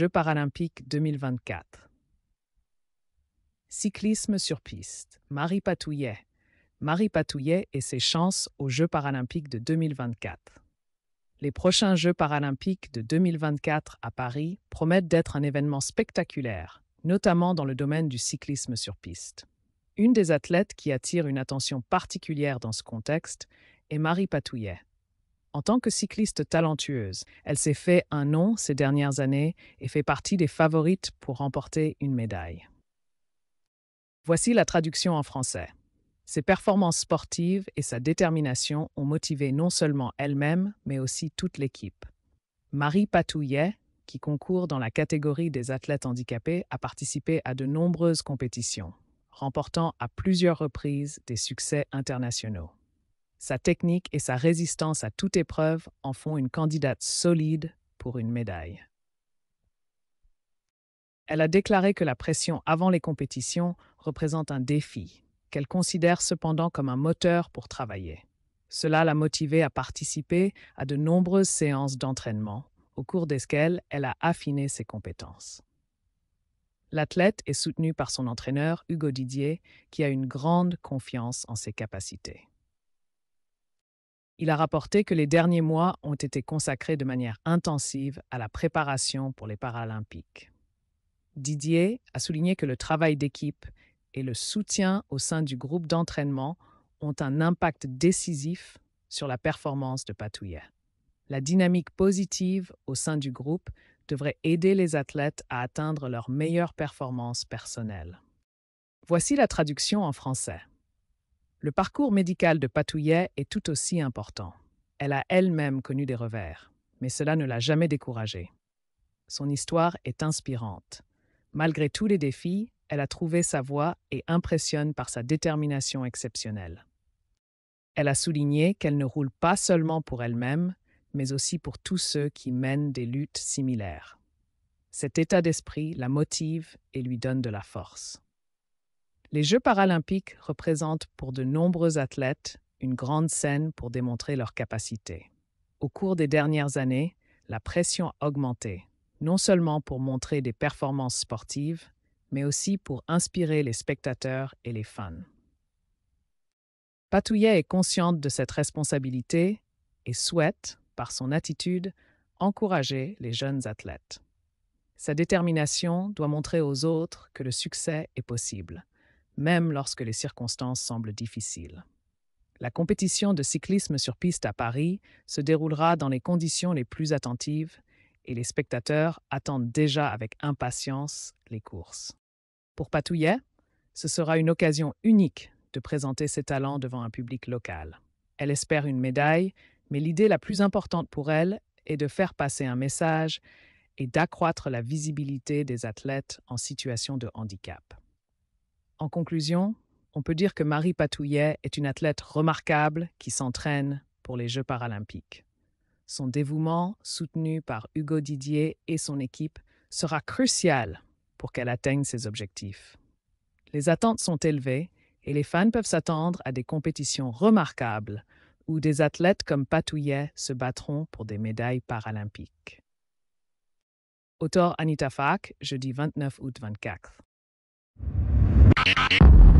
Jeux paralympiques 2024. Cyclisme sur piste. Marie Patouillet. Marie Patouillet et ses chances aux Jeux paralympiques de 2024. Les prochains Jeux paralympiques de 2024 à Paris promettent d'être un événement spectaculaire, notamment dans le domaine du cyclisme sur piste. Une des athlètes qui attire une attention particulière dans ce contexte est Marie Patouillet, en tant que cycliste talentueuse, elle s'est fait un nom ces dernières années et fait partie des favorites pour remporter une médaille. Voici la traduction en français. Ses performances sportives et sa détermination ont motivé non seulement elle-même, mais aussi toute l'équipe. Marie Patouillet, qui concourt dans la catégorie des athlètes handicapés, a participé à de nombreuses compétitions, remportant à plusieurs reprises des succès internationaux. Sa technique et sa résistance à toute épreuve en font une candidate solide pour une médaille. Elle a déclaré que la pression avant les compétitions représente un défi, qu'elle considère cependant comme un moteur pour travailler. Cela l'a motivée à participer à de nombreuses séances d'entraînement, au cours desquelles elle a affiné ses compétences. L'athlète est soutenue par son entraîneur Hugo Didier, qui a une grande confiance en ses capacités il a rapporté que les derniers mois ont été consacrés de manière intensive à la préparation pour les Paralympiques. Didier a souligné que le travail d'équipe et le soutien au sein du groupe d'entraînement ont un impact décisif sur la performance de Patouillet. La dynamique positive au sein du groupe devrait aider les athlètes à atteindre leur meilleure performance personnelles. Voici la traduction en français. Le parcours médical de Patouillet est tout aussi important. Elle a elle-même connu des revers, mais cela ne l'a jamais découragée. Son histoire est inspirante. Malgré tous les défis, elle a trouvé sa voie et impressionne par sa détermination exceptionnelle. Elle a souligné qu'elle ne roule pas seulement pour elle-même, mais aussi pour tous ceux qui mènent des luttes similaires. Cet état d'esprit la motive et lui donne de la force. Les Jeux paralympiques représentent pour de nombreux athlètes une grande scène pour démontrer leurs capacités. Au cours des dernières années, la pression a augmenté, non seulement pour montrer des performances sportives, mais aussi pour inspirer les spectateurs et les fans. Patouillet est consciente de cette responsabilité et souhaite, par son attitude, encourager les jeunes athlètes. Sa détermination doit montrer aux autres que le succès est possible, même lorsque les circonstances semblent difficiles. La compétition de cyclisme sur piste à Paris se déroulera dans les conditions les plus attentives et les spectateurs attendent déjà avec impatience les courses. Pour Patouillet, ce sera une occasion unique de présenter ses talents devant un public local. Elle espère une médaille, mais l'idée la plus importante pour elle est de faire passer un message et d'accroître la visibilité des athlètes en situation de handicap. En conclusion, on peut dire que Marie Patouillet est une athlète remarquable qui s'entraîne pour les Jeux paralympiques. Son dévouement, soutenu par Hugo Didier et son équipe, sera crucial pour qu'elle atteigne ses objectifs. Les attentes sont élevées et les fans peuvent s'attendre à des compétitions remarquables où des athlètes comme Patouillet se battront pour des médailles paralympiques. Auteur Anita Fak, jeudi 29 août 24. Thank you.